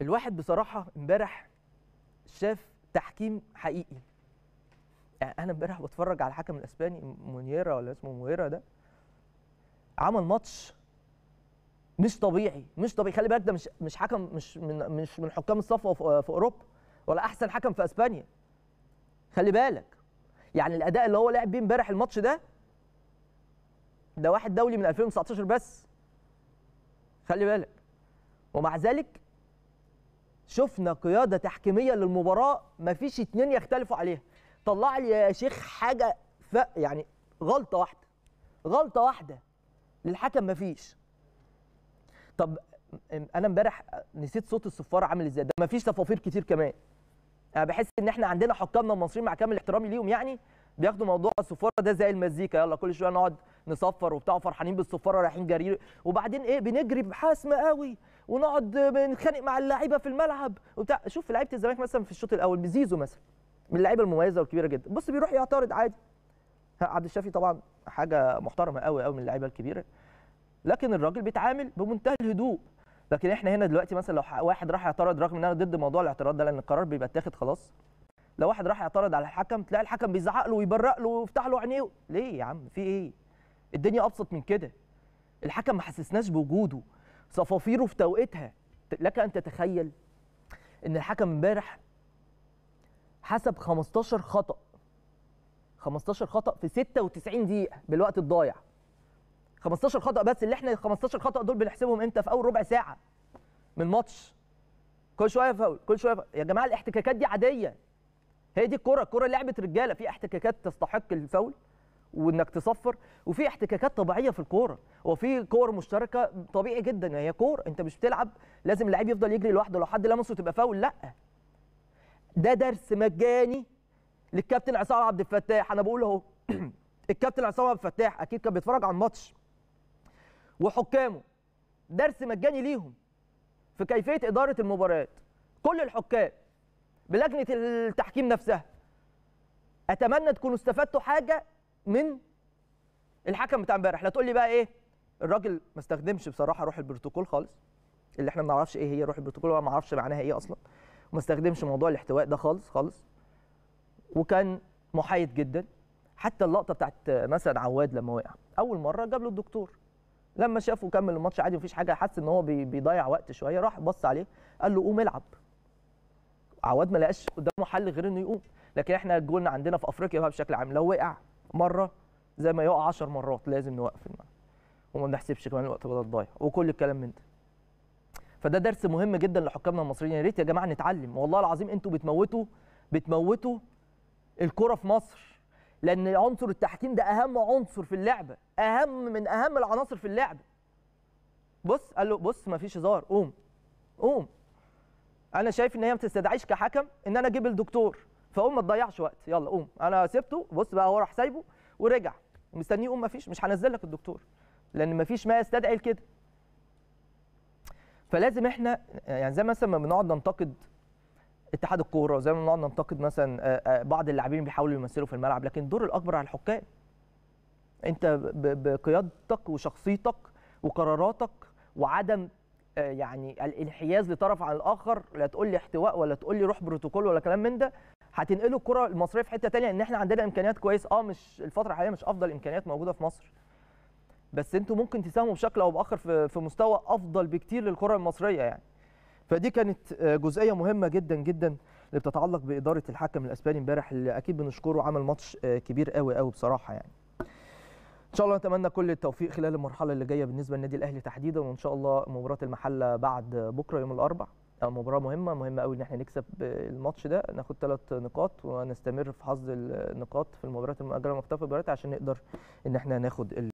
الواحد بصراحه امبارح شاف تحكيم حقيقي يعني انا امبارح بتفرج على الحكم الاسباني مونيرا ولا اسمه مويرا ده عمل ماتش مش طبيعي مش طبيعي خلي بالك ده مش مش حكم مش من مش من حكام الصفوه في اوروبا ولا احسن حكم في اسبانيا خلي بالك يعني الاداء اللي هو لعب بيه امبارح الماتش ده ده واحد دولي من 2019 بس خلي بالك ومع ذلك شفنا قياده تحكيميه للمباراه مفيش اتنين يختلفوا عليها طلع لي يا شيخ حاجه ف... يعني غلطه واحده غلطه واحده للحكم مفيش طب انا امبارح نسيت صوت الصفاره عامل ازاي ده مفيش صفافير كتير كمان انا بحس ان احنا عندنا حكامنا المصريين مع كامل احترامي ليهم يعني بياخدوا موضوع الصفاره ده زي المزيكا يلا كل شويه نقعد نصفر وبتاع فرحانين بالصفاره رايحين جري وبعدين ايه بنجري بحاسمه قوي ونقعد بنتخانق مع اللعيبه في الملعب وبتاع شوف لعيبه الزمالك مثلا في الشوط الاول بزيزو مثلا من اللعيبه المميزه والكبيره جدا بص بيروح يعترض عادي عبد الشافي طبعا حاجه محترمه قوي قوي من اللعيبه الكبيره لكن الراجل بيتعامل بمنتهى الهدوء لكن احنا هنا دلوقتي مثلا لو واحد راح يعترض رغم ان انا ضد موضوع الاعتراض ده لان القرار بيبقى اتاخد خلاص لو واحد راح يعترض على الحكم تلاقي الحكم بيزعق له ويبرق له ويفتح له عينيه ليه يا عم في ايه الدنيا ابسط من كده الحكم ما حسسناش بوجوده صفافيره في توقيتها لك ان تتخيل ان الحكم امبارح حسب 15 خطأ 15 خطأ في 96 دقيقة بالوقت الضايع 15 خطأ بس اللي احنا 15 خطأ دول بنحسبهم امتى في اول ربع ساعة من الماتش كل شوية فاول كل شوية فاول. يا جماعة الاحتكاكات دي عادية هي دي الكرة الكرة لعبة رجالة في احتكاكات تستحق الفاول وانك تصفر وفي احتكاكات طبيعيه في الكوره وفي كور مشتركه طبيعي جدا هي كوره انت مش بتلعب لازم اللعيب يفضل يجري لوحده لو حد لمسه تبقى فاول لا ده درس مجاني للكابتن عصام عبد الفتاح انا بقول اهو الكابتن عصام عبد الفتاح اكيد كان بيتفرج على الماتش وحكامه درس مجاني ليهم في كيفيه اداره المباريات كل الحكام بلجنه التحكيم نفسها اتمنى تكونوا استفدتوا حاجه من الحكم بتاع امبارح لا تقول لي بقى ايه الراجل ما استخدمش بصراحه روح البروتوكول خالص اللي احنا ما نعرفش ايه هي روح البروتوكول وما نعرفش معناها ايه اصلا وما استخدمش موضوع الاحتواء ده خالص خالص وكان محايد جدا حتى اللقطه بتاعت مثلا عواد لما وقع اول مره جاب له الدكتور لما شافه كمل الماتش عادي مفيش حاجه حس ان هو بيضيع وقت شويه راح بص عليه قال له قوم العب عواد ما لقاش قدامه حل غير انه يقوم لكن احنا جولنا عندنا في افريقيا بشكل عام لو وقع مره زي ما يقع 10 مرات لازم نوقف الملعب وما بنحسبش كمان الوقت بدل ضايع وكل الكلام من ده فده درس مهم جدا لحكامنا المصريين يا ريت يا جماعه نتعلم والله العظيم انتوا بتموتوا بتموتوا الكره في مصر لان عنصر التحكيم ده اهم عنصر في اللعبه اهم من اهم العناصر في اللعبه بص قال له بص مفيش هزار قوم قوم انا شايف ان هي ما تستدعيش كحكم ان انا اجيب الدكتور فقوم ما تضيعش وقت يلا قوم انا سبته بص بقى هو راح سايبه ورجع ومستنيه يقوم ما فيش مش هنزل لك الدكتور لان ما فيش ما يستدعي لكده فلازم احنا يعني زي مثلا ما بنقعد ننتقد اتحاد الكوره وزي ما بنقعد ننتقد مثلا آه، آه، بعض اللاعبين بيحاولوا يمثلوا في الملعب لكن الدور الاكبر على الحكام انت بقيادتك وشخصيتك وقراراتك وعدم آه، يعني الانحياز لطرف عن الاخر لا تقول لي احتواء ولا تقول لي روح بروتوكول ولا كلام من ده هتنقلوا الكره المصريه في حته ثانيه ان احنا عندنا امكانيات كويس اه مش الفتره الحاليه مش افضل امكانيات موجوده في مصر بس انتوا ممكن تساهموا بشكل او باخر في, في مستوى افضل بكتير للكره المصريه يعني فدي كانت آه، جزئيه مهمه جدا جدا اللي بتتعلق باداره الحكم الاسباني امبارح اللي اكيد بنشكره عمل ماتش آه، كبير قوي قوي بصراحه يعني ان شاء الله نتمنى كل التوفيق خلال المرحله اللي جايه بالنسبه للنادي الاهلي تحديدا وان شاء الله مباراه المحله بعد بكره يوم الاربعاء المباراه مهمه مهمه قوي ان احنا نكسب الماتش ده ناخد ثلاث نقاط ونستمر في حظ النقاط في المباريات المؤجله المختلفه عشان نقدر ان احنا ناخد